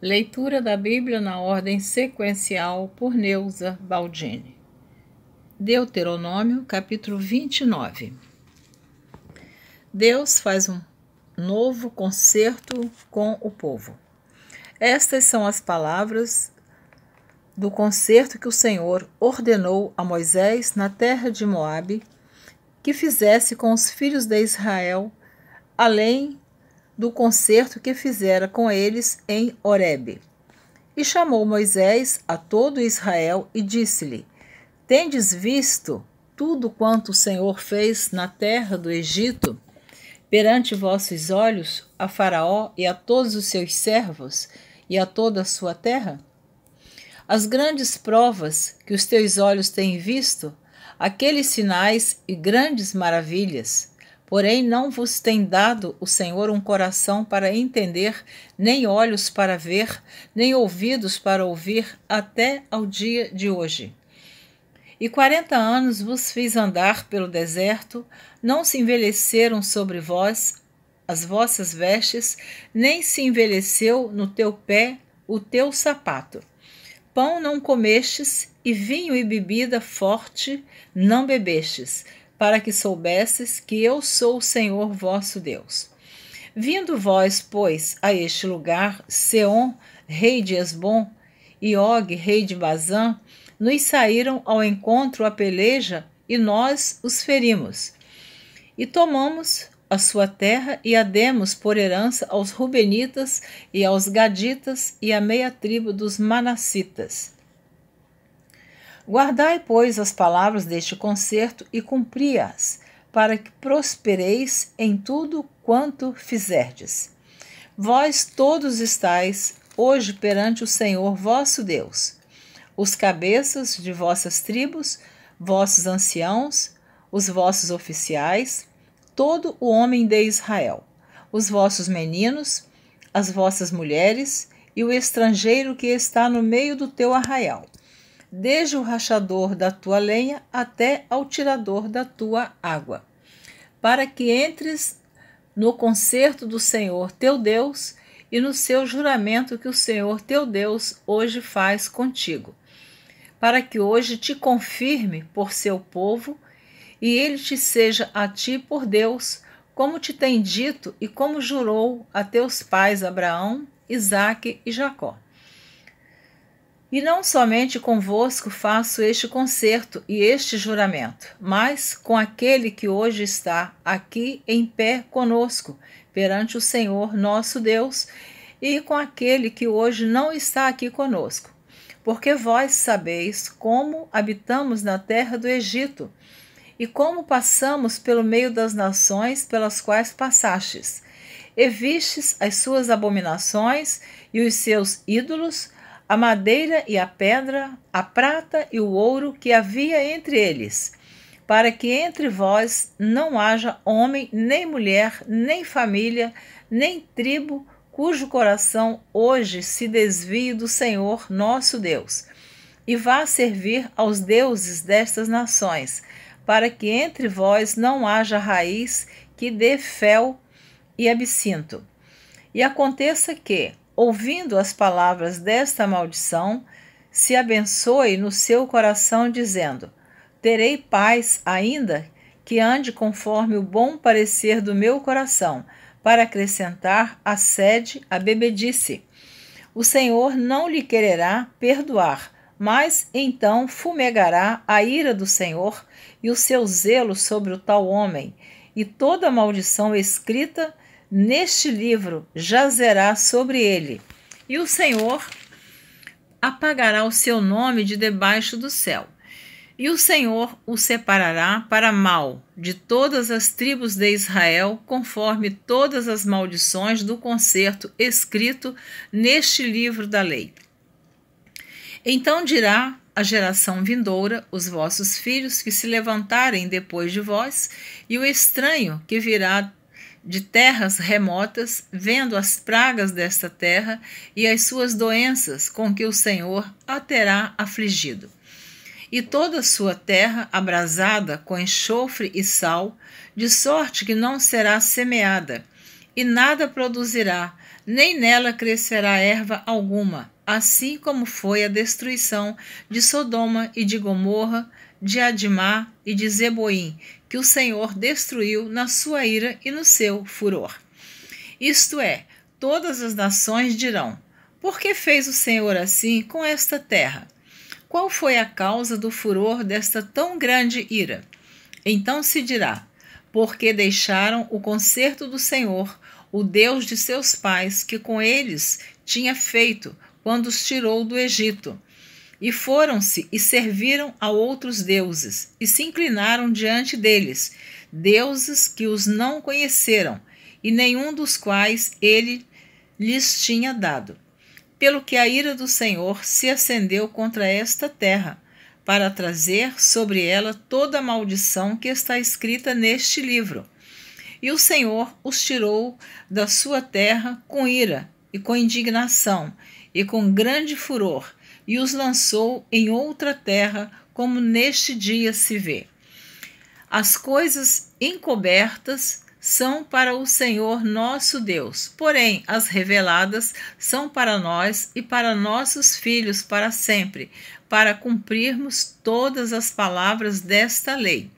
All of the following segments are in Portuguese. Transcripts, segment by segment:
Leitura da Bíblia na ordem sequencial por Neuza Baldini. Deuteronômio, capítulo 29. Deus faz um novo concerto com o povo. Estas são as palavras do concerto que o Senhor ordenou a Moisés na terra de Moabe que fizesse com os filhos de Israel, além do concerto que fizera com eles em Horebe. E chamou Moisés a todo Israel e disse-lhe: Tendes visto tudo quanto o Senhor fez na terra do Egito? Perante vossos olhos, a Faraó e a todos os seus servos e a toda a sua terra? As grandes provas que os teus olhos têm visto, aqueles sinais e grandes maravilhas Porém, não vos tem dado o Senhor um coração para entender, nem olhos para ver, nem ouvidos para ouvir, até ao dia de hoje. E quarenta anos vos fiz andar pelo deserto, não se envelheceram sobre vós as vossas vestes, nem se envelheceu no teu pé o teu sapato. Pão não comestes, e vinho e bebida forte não bebestes para que soubesses que eu sou o Senhor vosso Deus. Vindo vós, pois, a este lugar, Seom, rei de Esbom, e Og, rei de Bazã, nos saíram ao encontro a peleja, e nós os ferimos. E tomamos a sua terra e a demos por herança aos Rubenitas e aos Gaditas e à meia tribo dos Manassitas. Guardai, pois, as palavras deste concerto e cumpri-as, para que prospereis em tudo quanto fizerdes. Vós todos estáis hoje perante o Senhor vosso Deus, os cabeças de vossas tribos, vossos anciãos, os vossos oficiais, todo o homem de Israel, os vossos meninos, as vossas mulheres e o estrangeiro que está no meio do teu arraial desde o rachador da tua lenha até ao tirador da tua água, para que entres no concerto do Senhor teu Deus e no seu juramento que o Senhor teu Deus hoje faz contigo, para que hoje te confirme por seu povo e ele te seja a ti por Deus, como te tem dito e como jurou a teus pais Abraão, Isaque e Jacó. E não somente convosco faço este concerto e este juramento, mas com aquele que hoje está aqui em pé conosco, perante o Senhor nosso Deus, e com aquele que hoje não está aqui conosco. Porque vós sabeis como habitamos na terra do Egito, e como passamos pelo meio das nações pelas quais passastes, e vistes as suas abominações e os seus ídolos, a madeira e a pedra, a prata e o ouro que havia entre eles, para que entre vós não haja homem, nem mulher, nem família, nem tribo, cujo coração hoje se desvie do Senhor nosso Deus, e vá servir aos deuses destas nações, para que entre vós não haja raiz que dê fel e absinto. E aconteça que, ouvindo as palavras desta maldição, se abençoe no seu coração, dizendo: Terei paz ainda que ande conforme o bom parecer do meu coração, para acrescentar a sede a bebedice. O Senhor não lhe quererá perdoar, mas então fumegará a ira do Senhor e o seu zelo sobre o tal homem, e toda maldição escrita neste livro jazerá sobre ele, e o Senhor apagará o seu nome de debaixo do céu. E o Senhor o separará para mal de todas as tribos de Israel, conforme todas as maldições do concerto escrito neste livro da lei. Então dirá a geração vindoura, os vossos filhos que se levantarem depois de vós, e o estranho que virá de terras remotas, vendo as pragas desta terra e as suas doenças com que o Senhor a terá afligido. E toda a sua terra abrasada com enxofre e sal, de sorte que não será semeada, e nada produzirá, nem nela crescerá erva alguma assim como foi a destruição de Sodoma e de Gomorra, de Admá e de Zeboim, que o Senhor destruiu na sua ira e no seu furor. Isto é, todas as nações dirão: Por que fez o Senhor assim com esta terra? Qual foi a causa do furor desta tão grande ira? Então se dirá: Porque deixaram o conserto do Senhor, o Deus de seus pais, que com eles tinha feito quando os tirou do Egito. E foram-se e serviram a outros deuses, e se inclinaram diante deles, deuses que os não conheceram, e nenhum dos quais ele lhes tinha dado. Pelo que a ira do Senhor se acendeu contra esta terra, para trazer sobre ela toda a maldição que está escrita neste livro. E o Senhor os tirou da sua terra com ira e com indignação, e com grande furor, e os lançou em outra terra, como neste dia se vê. As coisas encobertas são para o Senhor nosso Deus, porém as reveladas são para nós e para nossos filhos para sempre, para cumprirmos todas as palavras desta lei.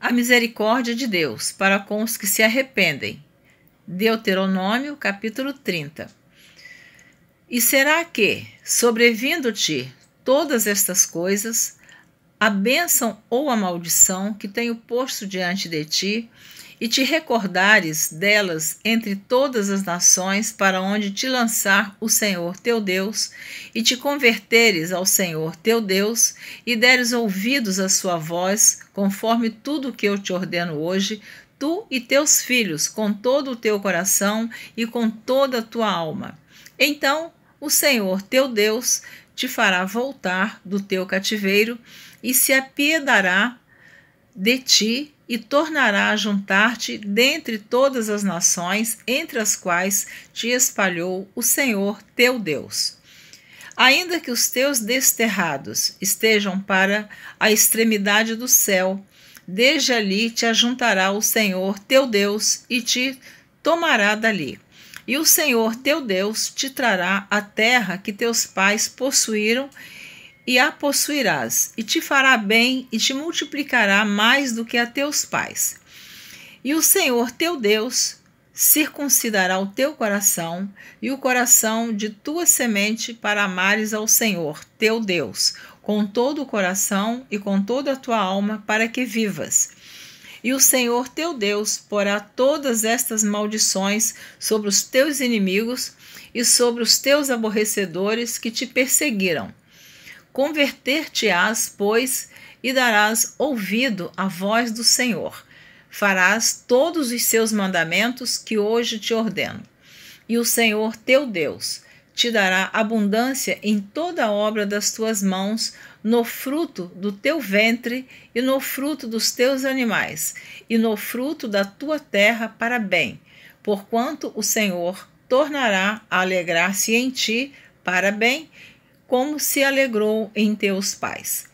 A misericórdia de Deus para com os que se arrependem. Deuteronômio capítulo 30. E será que, sobrevindo-te todas estas coisas, a bênção ou a maldição que tenho posto diante de ti, e te recordares delas entre todas as nações para onde te lançar o Senhor teu Deus, e te converteres ao Senhor teu Deus, e deres ouvidos à sua voz, conforme tudo o que eu te ordeno hoje, tu e teus filhos, com todo o teu coração e com toda a tua alma. Então o Senhor teu Deus te fará voltar do teu cativeiro e se apiedará de ti e tornará a juntar-te dentre todas as nações entre as quais te espalhou o Senhor teu Deus. Ainda que os teus desterrados estejam para a extremidade do céu, desde ali te ajuntará o Senhor teu Deus e te tomará dali. E o Senhor teu Deus te trará a terra que teus pais possuíram e a possuirás, e te fará bem e te multiplicará mais do que a teus pais. E o Senhor teu Deus circuncidará o teu coração e o coração de tua semente para amares ao Senhor teu Deus, com todo o coração e com toda a tua alma, para que vivas e o Senhor teu Deus porá todas estas maldições sobre os teus inimigos e sobre os teus aborrecedores que te perseguiram. Converter-te-ás, pois, e darás ouvido à voz do Senhor. Farás todos os seus mandamentos que hoje te ordeno. E o Senhor teu Deus te dará abundância em toda a obra das tuas mãos, no fruto do teu ventre e no fruto dos teus animais e no fruto da tua terra para bem, porquanto o Senhor tornará a alegrar-se em ti para bem, como se alegrou em teus pais.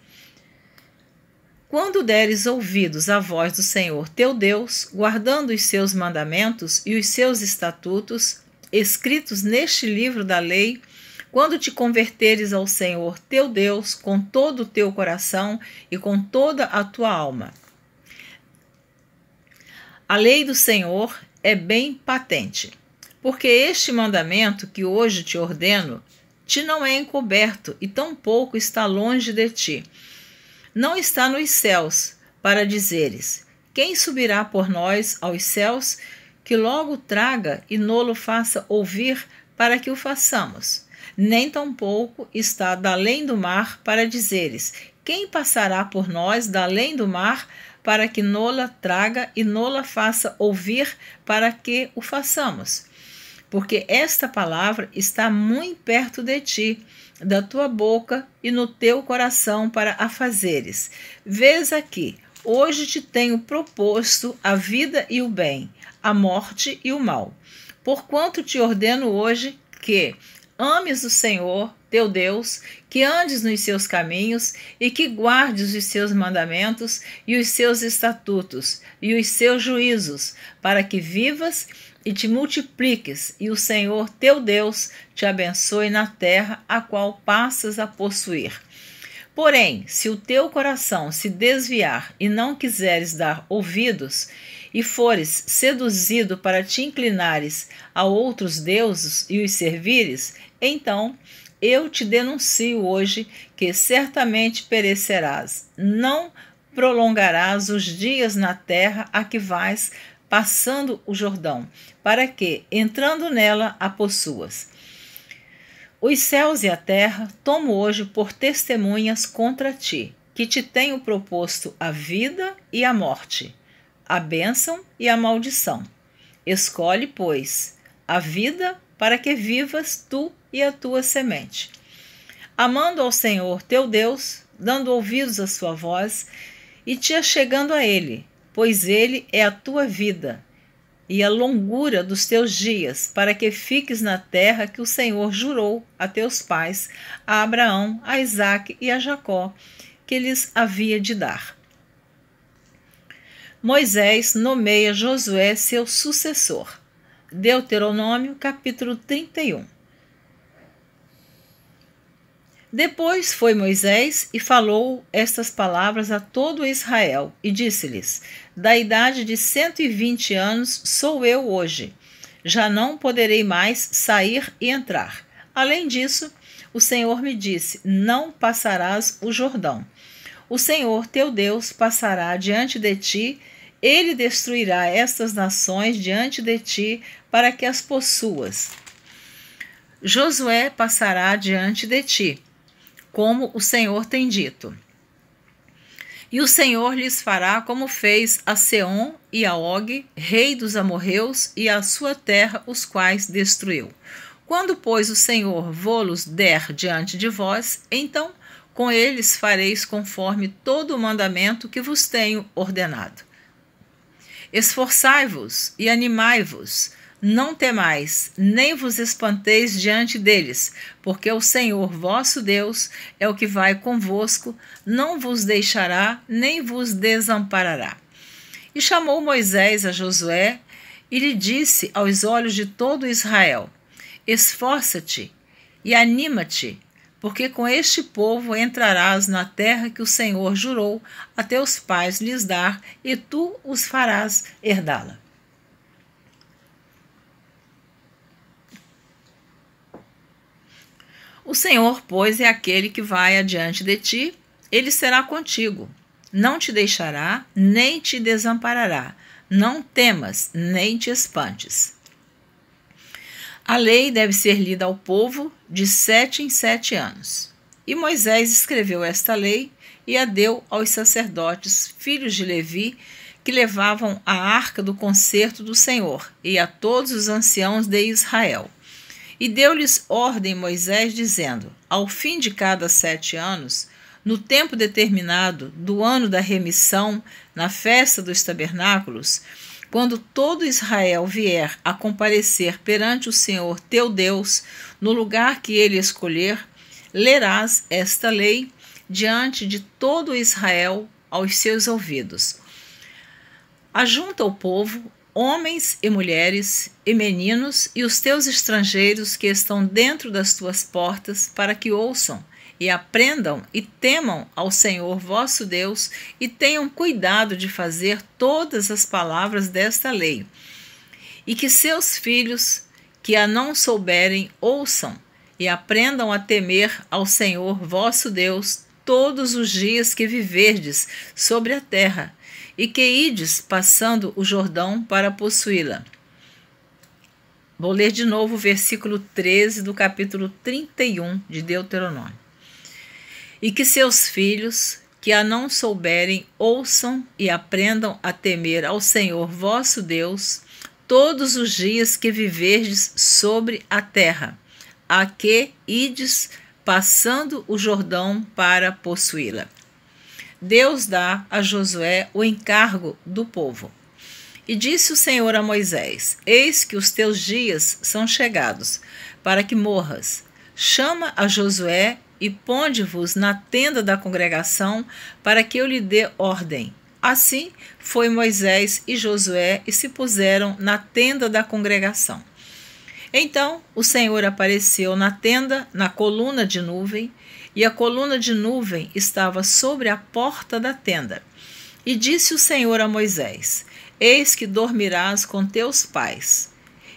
Quando deres ouvidos à voz do Senhor teu Deus, guardando os seus mandamentos e os seus estatutos, escritos neste livro da lei, quando te converteres ao Senhor teu Deus com todo o teu coração e com toda a tua alma. A lei do Senhor é bem patente, porque este mandamento que hoje te ordeno te não é encoberto e tampouco está longe de ti. Não está nos céus, para dizeres: Quem subirá por nós aos céus, que logo traga e nolo faça ouvir, para que o façamos? nem tampouco está da além do mar para dizeres: Quem passará por nós da além do mar para que nola traga e nola faça ouvir para que o façamos? Porque esta palavra está muito perto de ti, da tua boca e no teu coração para a fazeres. Vês aqui, hoje te tenho proposto a vida e o bem, a morte e o mal. Porquanto te ordeno hoje que, ames o Senhor, teu Deus, que andes nos seus caminhos e que guardes os seus mandamentos e os seus estatutos e os seus juízos, para que vivas e te multipliques, e o Senhor teu Deus te abençoe na terra a qual passas a possuir. Porém, se o teu coração se desviar e não quiseres dar ouvidos, e fores seduzido para te inclinares a outros deuses e os servires, então eu te denuncio hoje que certamente perecerás. Não prolongarás os dias na terra a que vais passando o Jordão, para que, entrando nela, a possuas. Os céus e a terra tomo hoje por testemunhas contra ti, que te tenho proposto a vida e a morte, a bênção e a maldição. Escolhe, pois, a vida para que vivas tu e a tua semente. Amando ao Senhor teu Deus, dando ouvidos à sua voz e te achegando a Ele, pois Ele é a tua vida e a longura dos teus dias, para que fiques na terra que o Senhor jurou a teus pais, a Abraão, a Isaque e a Jacó, que lhes havia de dar. Moisés nomeia Josué seu sucessor. Deuteronômio capítulo 31. Depois foi Moisés e falou estas palavras a todo Israel e disse-lhes: da idade de 120 anos sou eu hoje. Já não poderei mais sair e entrar. Além disso, o Senhor me disse: Não passarás o Jordão. O Senhor teu Deus passará diante de ti, ele destruirá estas nações diante de ti, para que as possuas. Josué passará diante de ti, como o Senhor tem dito. E o Senhor lhes fará como fez a Seom e a Og, rei dos amorreus, e a sua terra, os quais destruiu. Quando, pois, o Senhor vô-los der diante de vós, então com eles fareis conforme todo o mandamento que vos tenho ordenado. Esforçai-vos e animai-vos, não temais, nem vos espanteis diante deles, porque o Senhor vosso Deus é o que vai convosco, não vos deixará, nem vos desamparará. E chamou Moisés a Josué e lhe disse aos olhos de todo Israel: Esforça-te e anima-te, porque com este povo entrarás na terra que o Senhor jurou a teus pais lhes dar, e tu os farás herdá-la. O Senhor, pois, é aquele que vai adiante de ti, ele será contigo. Não te deixará, nem te desamparará. Não temas, nem te espantes. A lei deve ser lida ao povo de sete em sete anos. E Moisés escreveu esta lei e a deu aos sacerdotes, filhos de Levi, que levavam a arca do concerto do Senhor, e a todos os anciãos de Israel. E deu-lhes ordem Moisés, dizendo: Ao fim de cada sete anos, no tempo determinado do ano da remissão, na festa dos tabernáculos, quando todo Israel vier a comparecer perante o Senhor teu Deus, no lugar que ele escolher, lerás esta lei diante de todo Israel aos seus ouvidos. Ajunta o povo homens e mulheres e meninos e os teus estrangeiros que estão dentro das tuas portas, para que ouçam e aprendam e temam ao Senhor vosso Deus e tenham cuidado de fazer todas as palavras desta lei. E que seus filhos, que a não souberem, ouçam e aprendam a temer ao Senhor vosso Deus todos os dias que viverdes sobre a terra e que ides passando o Jordão para possuí-la. Vou ler de novo o versículo 13 do capítulo 31 de Deuteronômio. E que seus filhos, que a não souberem, ouçam e aprendam a temer ao Senhor vosso Deus todos os dias que viverdes sobre a terra, a que ides passando o Jordão para possuí-la. Deus dá a Josué o encargo do povo. E disse o Senhor a Moisés: Eis que os teus dias são chegados, para que morras. Chama a Josué e ponde-vos na tenda da congregação, para que eu lhe dê ordem. Assim foi Moisés e Josué e se puseram na tenda da congregação. Então o Senhor apareceu na tenda, na coluna de nuvem, e a coluna de nuvem estava sobre a porta da tenda. E disse o Senhor a Moisés: Eis que dormirás com teus pais,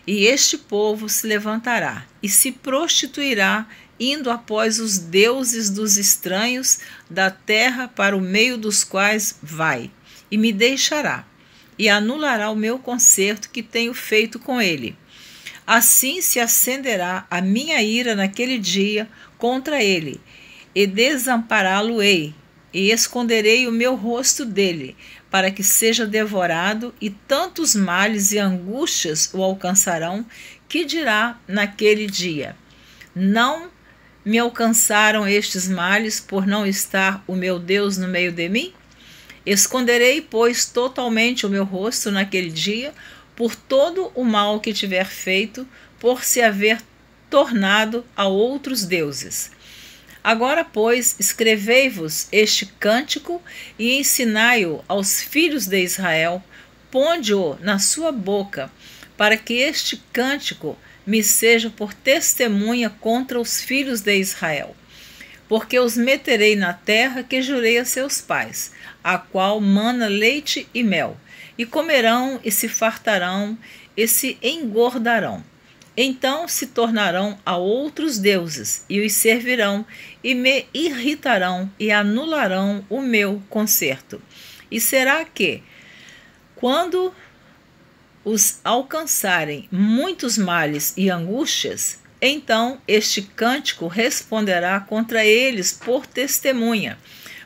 e este povo se levantará e se prostituirá, indo após os deuses dos estranhos da terra para o meio dos quais vai, e me deixará, e anulará o meu concerto que tenho feito com ele. Assim se acenderá a minha ira naquele dia contra ele, e desampará-lo-ei, e esconderei o meu rosto dele, para que seja devorado, e tantos males e angústias o alcançarão, que dirá naquele dia: Não me alcançaram estes males por não estar o meu Deus no meio de mim? Esconderei, pois, totalmente o meu rosto naquele dia, por todo o mal que tiver feito, por se haver tornado a outros deuses. Agora, pois, escrevei-vos este cântico e ensinai-o aos filhos de Israel, ponde-o na sua boca, para que este cântico me seja por testemunha contra os filhos de Israel. Porque os meterei na terra que jurei a seus pais, a qual mana leite e mel, e comerão e se fartarão e se engordarão então se tornarão a outros deuses e os servirão, e me irritarão e anularão o meu conserto. E será que, quando os alcançarem muitos males e angústias, então este cântico responderá contra eles por testemunha,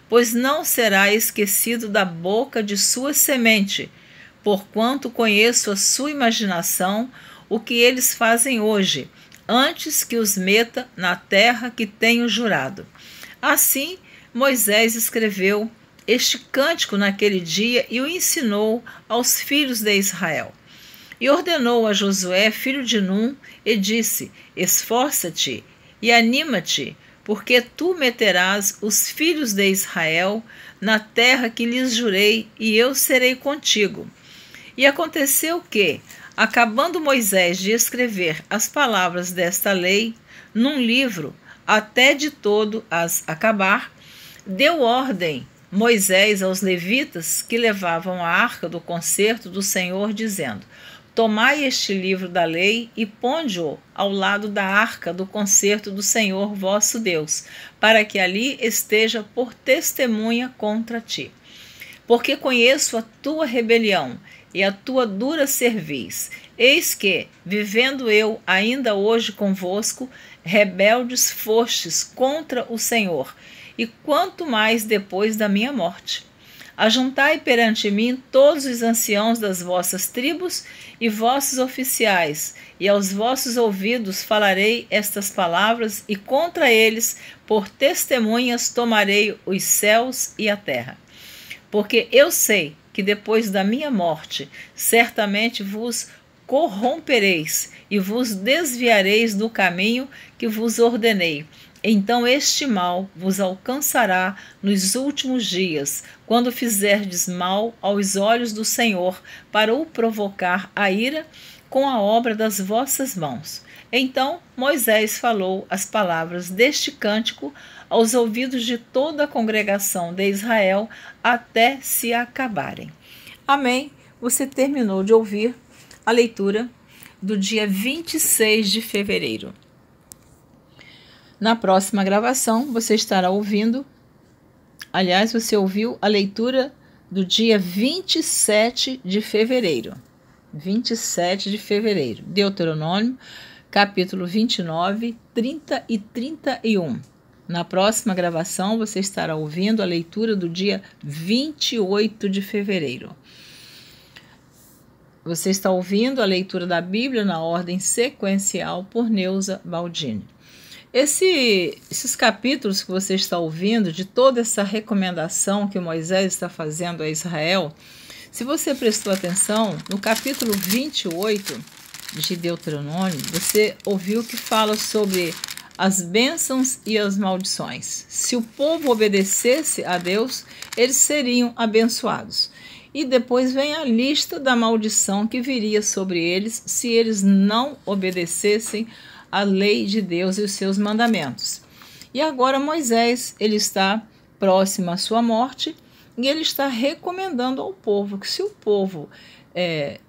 pois não será esquecido da boca de sua semente, porquanto conheço a sua imaginação, o que eles fazem hoje, antes que os meta na terra que tenho jurado. Assim, Moisés escreveu este cântico naquele dia e o ensinou aos filhos de Israel. E ordenou a Josué, filho de Num, e disse: Esforça-te e anima-te, porque tu meterás os filhos de Israel na terra que lhes jurei, e eu serei contigo. E aconteceu que, acabando Moisés de escrever as palavras desta lei num livro, até de todo as acabar, deu ordem Moisés aos levitas que levavam a arca do concerto do Senhor, dizendo: Tomai este livro da lei e ponde-o ao lado da arca do concerto do Senhor vosso Deus, para que ali esteja por testemunha contra ti. Porque conheço a tua rebelião e a tua dura cerviz. Eis que, vivendo eu ainda hoje convosco, rebeldes fostes contra o Senhor, e quanto mais depois da minha morte. Ajuntai perante mim todos os anciãos das vossas tribos e vossos oficiais, e aos vossos ouvidos falarei estas palavras, e contra eles, por testemunhas, tomarei os céus e a terra. Porque eu sei que depois da minha morte certamente vos corrompereis e vos desviareis do caminho que vos ordenei. Então este mal vos alcançará nos últimos dias, quando fizerdes mal aos olhos do Senhor, para o provocar a ira com a obra das vossas mãos. Então Moisés falou as palavras deste cântico aos ouvidos de toda a congregação de Israel até se acabarem. Amém. Você terminou de ouvir a leitura do dia 26 de fevereiro. Na próxima gravação, você estará ouvindo. Aliás, você ouviu a leitura do dia 27 de fevereiro. 27 de fevereiro. Deuteronômio, capítulo 29, 30 e 31. Na próxima gravação, você estará ouvindo a leitura do dia 28 de fevereiro. Você está ouvindo a leitura da Bíblia na ordem sequencial por Neuza Baldini. Esse, esses capítulos que você está ouvindo, de toda essa recomendação que Moisés está fazendo a Israel, se você prestou atenção, no capítulo 28 de Deuteronômio, você ouviu que fala sobre as bênçãos e as maldições. Se o povo obedecesse a Deus, eles seriam abençoados. E depois vem a lista da maldição que viria sobre eles se eles não obedecessem a lei de Deus e os seus mandamentos. E agora Moisés, ele está próximo à sua morte e ele está recomendando ao povo que se o povo é,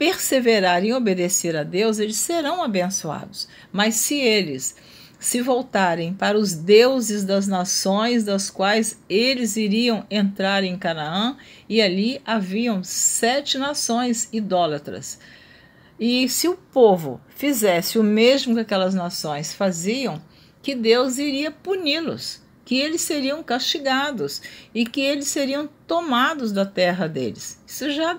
perseverar em obedecer a Deus, eles serão abençoados. Mas se eles se voltarem para os deuses das nações das quais eles iriam entrar em Canaã, e ali haviam sete nações idólatras. E se o povo fizesse o mesmo que aquelas nações faziam, que Deus iria puni-los, que eles seriam castigados e que eles seriam tomados da terra deles. Isso já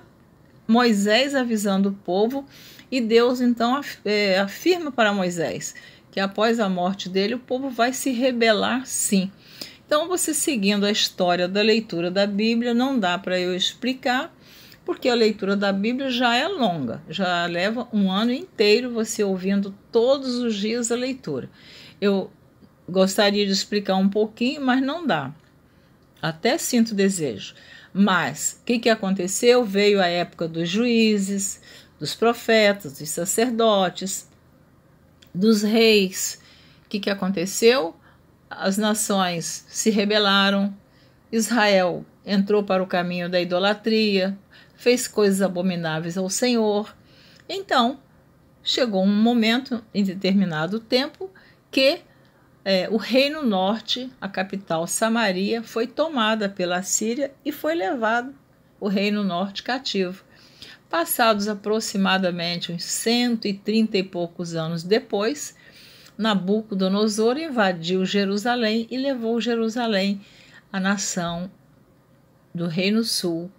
Moisés avisando o povo, e Deus então é, afirma para Moisés que após a morte dele o povo vai se rebelar sim. Então, você seguindo a história da leitura da Bíblia, não dá para eu explicar, porque a leitura da Bíblia já é longa, já leva um ano inteiro você ouvindo todos os dias a leitura. Eu gostaria de explicar um pouquinho, mas não dá. Até sinto desejo. Mas o que, que aconteceu? Veio a época dos juízes, dos profetas, dos sacerdotes, dos reis. O que, que aconteceu? As nações se rebelaram, Israel entrou para o caminho da idolatria, fez coisas abomináveis ao Senhor. Então, chegou um momento, em determinado tempo, que é, o Reino Norte, a capital Samaria, foi tomada pela Síria e foi levado o Reino Norte cativo. Passados aproximadamente uns 130 e poucos anos depois, Nabucodonosor invadiu Jerusalém e levou Jerusalém a nação do Reino Sul.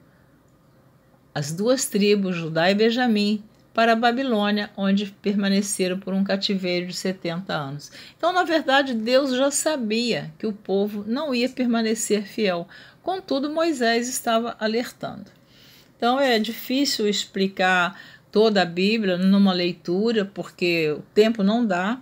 As duas tribos, Judá e Benjamim, para a Babilônia, onde permaneceram por um cativeiro de 70 anos. Então, na verdade, Deus já sabia que o povo não ia permanecer fiel. Contudo, Moisés estava alertando. Então, é difícil explicar toda a Bíblia numa leitura, porque o tempo não dá,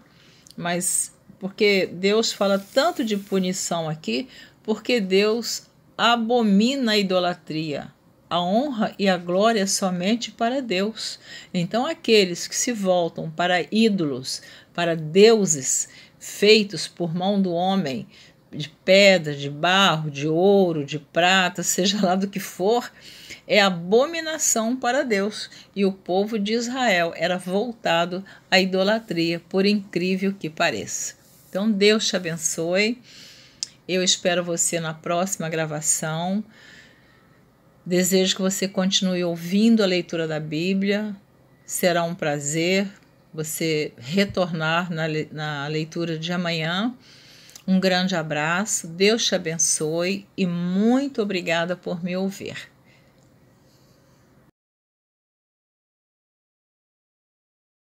mas porque Deus fala tanto de punição aqui, porque Deus abomina a idolatria a honra e a glória somente para Deus. Então, aqueles que se voltam para ídolos, para deuses feitos por mão do homem, de pedra, de barro, de ouro, de prata, seja lá do que for, é abominação para Deus. E o povo de Israel era voltado à idolatria, por incrível que pareça. Então, Deus te abençoe. Eu espero você na próxima gravação. Desejo que você continue ouvindo a leitura da Bíblia. Será um prazer você retornar na, na leitura de amanhã. Um grande abraço, Deus te abençoe e muito obrigada por me ouvir.